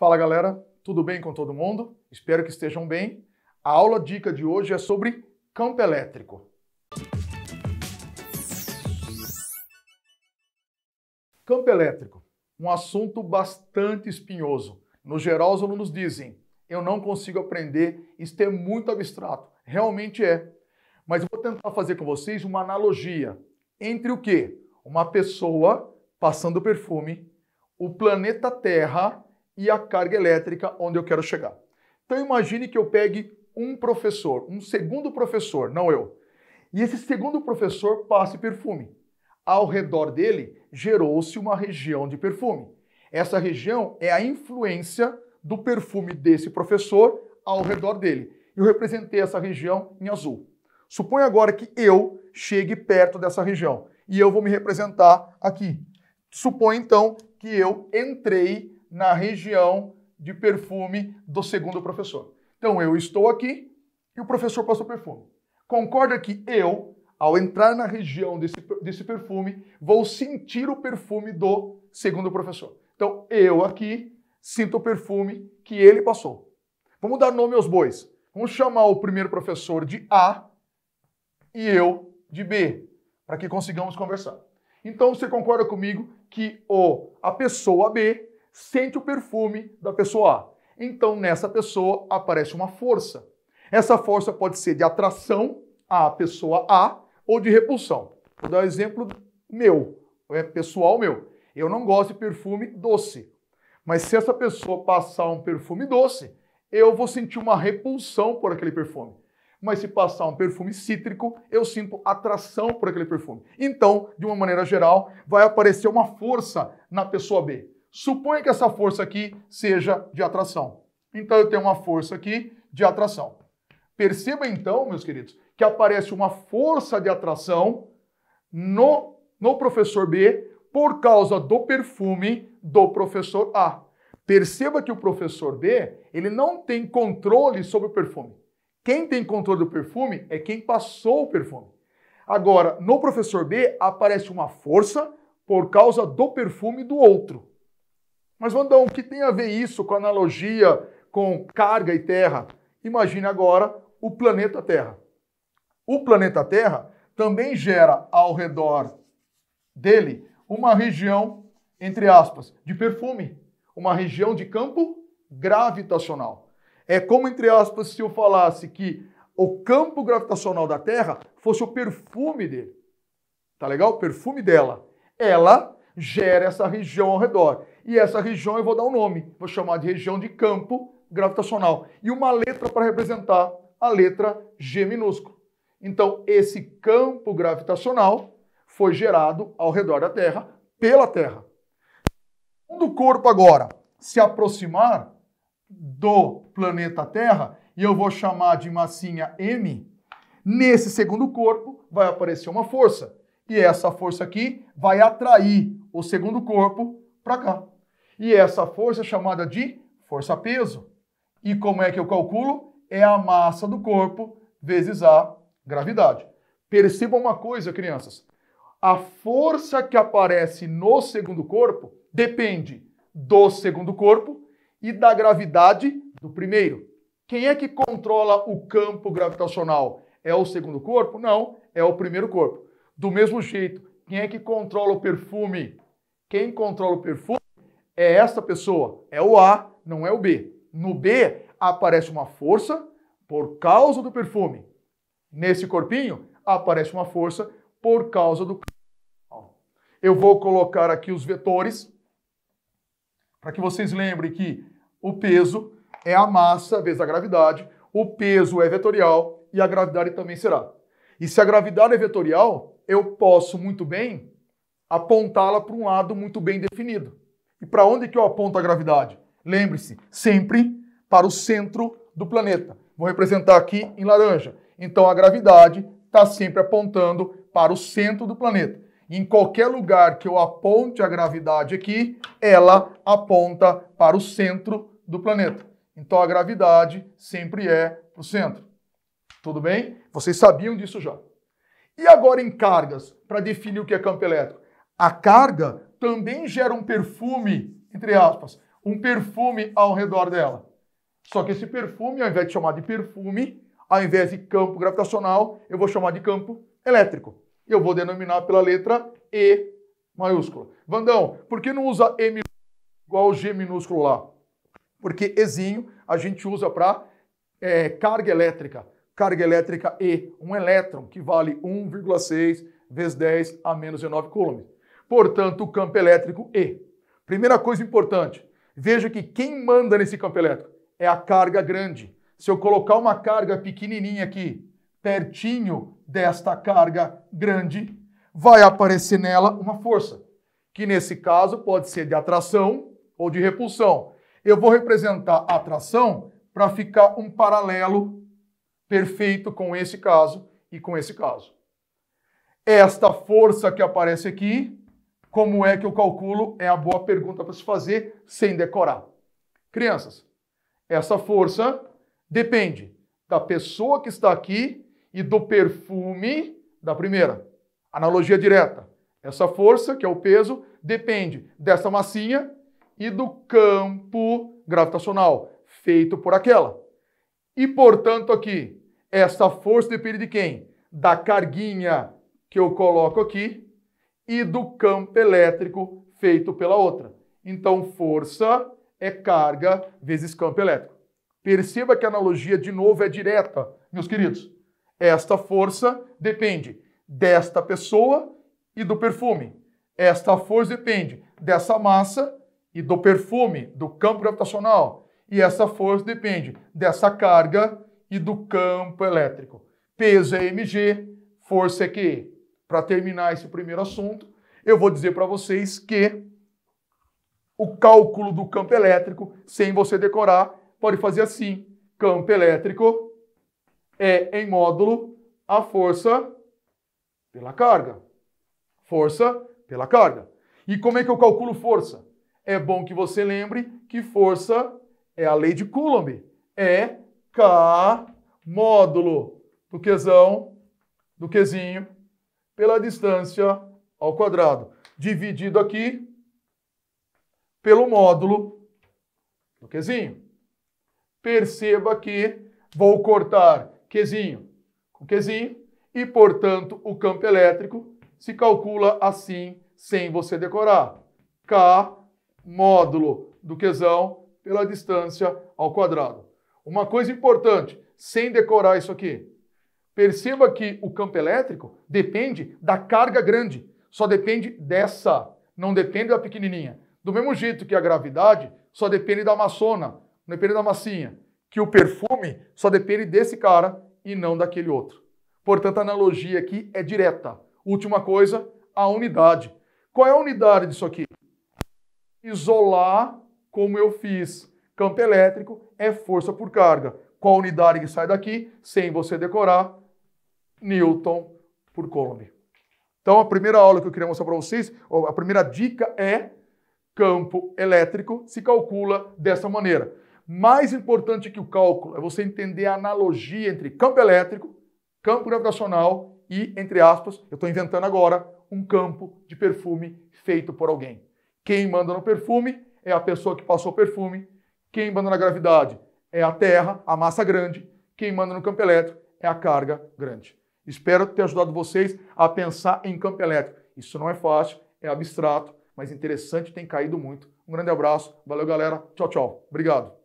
Fala galera, tudo bem com todo mundo? Espero que estejam bem. A aula dica de hoje é sobre campo elétrico. Campo elétrico, um assunto bastante espinhoso. No geral, os alunos dizem: eu não consigo aprender, Isso é muito abstrato. Realmente é. Mas eu vou tentar fazer com vocês uma analogia entre o que? Uma pessoa passando perfume, o planeta Terra e a carga elétrica onde eu quero chegar. Então imagine que eu pegue um professor, um segundo professor, não eu. E esse segundo professor passe perfume. Ao redor dele gerou-se uma região de perfume. Essa região é a influência do perfume desse professor ao redor dele. Eu representei essa região em azul. Suponha agora que eu chegue perto dessa região e eu vou me representar aqui. Suponha então que eu entrei na região de perfume do segundo professor. Então eu estou aqui e o professor passou perfume. Concorda que eu, ao entrar na região desse, desse perfume, vou sentir o perfume do segundo professor. Então eu aqui sinto o perfume que ele passou. Vamos dar nome aos bois. Vamos chamar o primeiro professor de A e eu de B, para que consigamos conversar. Então você concorda comigo que o a pessoa B sente o perfume da pessoa A. Então, nessa pessoa aparece uma força. Essa força pode ser de atração à pessoa A ou de repulsão. Vou dar um exemplo meu, é pessoal meu. Eu não gosto de perfume doce. Mas se essa pessoa passar um perfume doce, eu vou sentir uma repulsão por aquele perfume. Mas se passar um perfume cítrico, eu sinto atração por aquele perfume. Então, de uma maneira geral, vai aparecer uma força na pessoa B. Suponha que essa força aqui seja de atração. Então eu tenho uma força aqui de atração. Perceba então, meus queridos, que aparece uma força de atração no, no professor B por causa do perfume do professor A. Perceba que o professor B, ele não tem controle sobre o perfume. Quem tem controle do perfume é quem passou o perfume. Agora, no professor B aparece uma força por causa do perfume do outro. Mas, Vandão, o que tem a ver isso com a analogia com carga e terra? Imagine agora o planeta Terra. O planeta Terra também gera ao redor dele uma região, entre aspas, de perfume, uma região de campo gravitacional. É como, entre aspas, se eu falasse que o campo gravitacional da Terra fosse o perfume dele. Tá legal? O perfume dela. Ela gera essa região ao redor. E essa região eu vou dar um nome, vou chamar de região de campo gravitacional. E uma letra para representar a letra G minúsculo. Então, esse campo gravitacional foi gerado ao redor da Terra pela Terra. Quando o corpo agora se aproximar do planeta Terra, e eu vou chamar de massinha M, nesse segundo corpo vai aparecer uma força. E essa força aqui vai atrair o segundo corpo para cá. E essa força é chamada de força-peso. E como é que eu calculo? É a massa do corpo vezes a gravidade. Percebam uma coisa, crianças. A força que aparece no segundo corpo depende do segundo corpo e da gravidade do primeiro. Quem é que controla o campo gravitacional? É o segundo corpo? Não, é o primeiro corpo. Do mesmo jeito, quem é que controla o perfume? Quem controla o perfume é esta pessoa, é o A, não é o B. No B aparece uma força por causa do perfume. Nesse corpinho aparece uma força por causa do Eu vou colocar aqui os vetores para que vocês lembrem que o peso é a massa vezes a gravidade, o peso é vetorial e a gravidade também será. E se a gravidade é vetorial, eu posso muito bem apontá-la para um lado muito bem definido. E para onde que eu aponto a gravidade? Lembre-se, sempre para o centro do planeta. Vou representar aqui em laranja. Então a gravidade está sempre apontando para o centro do planeta. Em qualquer lugar que eu aponte a gravidade aqui, ela aponta para o centro do planeta. Então a gravidade sempre é para o centro. Tudo bem? Vocês sabiam disso já. E agora em cargas, para definir o que é campo elétrico. A carga também gera um perfume, entre aspas, um perfume ao redor dela. Só que esse perfume, ao invés de chamar de perfume, ao invés de campo gravitacional, eu vou chamar de campo elétrico. Eu vou denominar pela letra E maiúscula. Vandão, por que não usa E igual G minúsculo lá? Porque Ezinho a gente usa para é, eh, carga elétrica carga elétrica E, um elétron, que vale 1,6 vezes 10 a menos 19 coulombs. Portanto, o campo elétrico E. Primeira coisa importante, veja que quem manda nesse campo elétrico é a carga grande. Se eu colocar uma carga pequenininha aqui, pertinho desta carga grande, vai aparecer nela uma força, que nesse caso pode ser de atração ou de repulsão. Eu vou representar atração para ficar um paralelo perfeito com esse caso e com esse caso. Esta força que aparece aqui, como é que eu calculo? É a boa pergunta para se fazer sem decorar. Crianças, essa força depende da pessoa que está aqui e do perfume da primeira. Analogia direta. Essa força, que é o peso, depende dessa massinha e do campo gravitacional feito por aquela. E, portanto, aqui, essa força depende de quem? Da carguinha que eu coloco aqui e do campo elétrico feito pela outra. Então, força é carga vezes campo elétrico. Perceba que a analogia, de novo, é direta, meus queridos. Esta força depende desta pessoa e do perfume. Esta força depende dessa massa e do perfume, do campo gravitacional. E essa força depende dessa carga e do campo elétrico. Peso é mg, força é QE. Para terminar esse primeiro assunto, eu vou dizer para vocês que o cálculo do campo elétrico, sem você decorar, pode fazer assim. Campo elétrico é em módulo a força pela carga. Força pela carga. E como é que eu calculo força? É bom que você lembre que força é a lei de Coulomb. É K módulo do quezão do quezinho pela distância ao quadrado, dividido aqui pelo módulo do quezinho Perceba que vou cortar quezinho com quezinho e, portanto, o campo elétrico se calcula assim, sem você decorar. K módulo do quezão pela distância ao quadrado. Uma coisa importante, sem decorar isso aqui. Perceba que o campo elétrico depende da carga grande, só depende dessa, não depende da pequenininha. Do mesmo jeito que a gravidade só depende da maçona, não depende da massinha, que o perfume só depende desse cara e não daquele outro. Portanto, a analogia aqui é direta. Última coisa, a unidade. Qual é a unidade disso aqui? Isolar como eu fiz Campo elétrico é força por carga. Qual unidade que sai daqui? Sem você decorar, Newton por Coulomb. Então, a primeira aula que eu queria mostrar para vocês, a primeira dica é campo elétrico se calcula dessa maneira. Mais importante que o cálculo é você entender a analogia entre campo elétrico, campo gravitacional e, entre aspas, eu estou inventando agora, um campo de perfume feito por alguém. Quem manda no perfume é a pessoa que passou o perfume quem manda na gravidade é a Terra, a massa grande. Quem manda no campo elétrico é a carga grande. Espero ter ajudado vocês a pensar em campo elétrico. Isso não é fácil, é abstrato, mas interessante, tem caído muito. Um grande abraço, valeu galera, tchau, tchau. Obrigado.